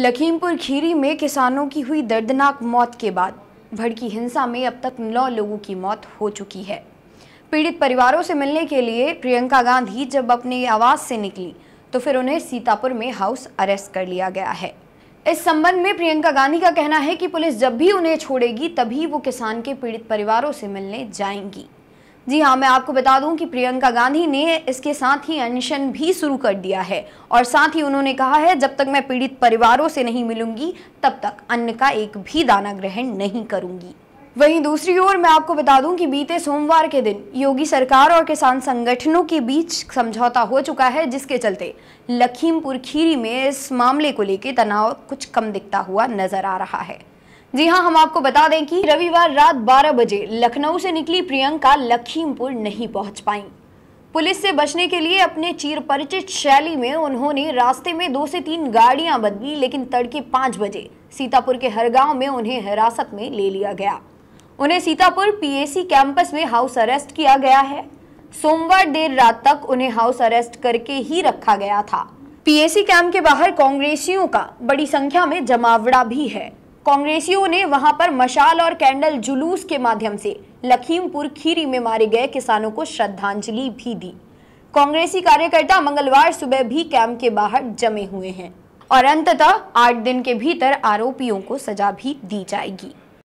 लखीमपुर खीरी में किसानों की हुई दर्दनाक मौत के बाद भड़की हिंसा में अब तक नौ लोगों की मौत हो चुकी है पीड़ित परिवारों से मिलने के लिए प्रियंका गांधी जब अपने आवास से निकली तो फिर उन्हें सीतापुर में हाउस अरेस्ट कर लिया गया है इस संबंध में प्रियंका गांधी का कहना है कि पुलिस जब भी उन्हें छोड़ेगी तभी वो किसान के पीड़ित परिवारों से मिलने जाएंगी जी हाँ मैं आपको बता दूं कि प्रियंका गांधी ने इसके साथ ही अनशन भी शुरू कर दिया है और साथ ही उन्होंने कहा है जब तक मैं पीड़ित परिवारों से नहीं मिलूंगी तब तक अन्न का एक भी दाना ग्रहण नहीं करूंगी वहीं दूसरी ओर मैं आपको बता दूं कि बीते सोमवार के दिन योगी सरकार और किसान संगठनों के बीच समझौता हो चुका है जिसके चलते लखीमपुर खीरी में इस मामले को लेकर तनाव कुछ कम दिखता हुआ नजर आ रहा है जी हाँ हम आपको बता दें कि रविवार रात 12 बजे लखनऊ से निकली प्रियंका लखीमपुर नहीं पहुंच पाई पुलिस से बचने के लिए अपने चीर परिचित शैली में उन्होंने रास्ते में दो से तीन गाड़ियां बदली लेकिन तड़के पांच बजे सीतापुर के हर गांव में उन्हें हिरासत में ले लिया गया उन्हें सीतापुर पीएसी कैंपस में हाउस अरेस्ट किया गया है सोमवार देर रात तक उन्हें हाउस अरेस्ट करके ही रखा गया था पीएसी कैंप के बाहर कांग्रेसियों का बड़ी संख्या में जमावड़ा भी है कांग्रेसियों ने वहां पर मशाल और कैंडल जुलूस के माध्यम से लखीमपुर खीरी में मारे गए किसानों को श्रद्धांजलि भी दी कांग्रेसी कार्यकर्ता मंगलवार सुबह भी कैंप के बाहर जमे हुए हैं और अंततः आठ दिन के भीतर आरोपियों को सजा भी दी जाएगी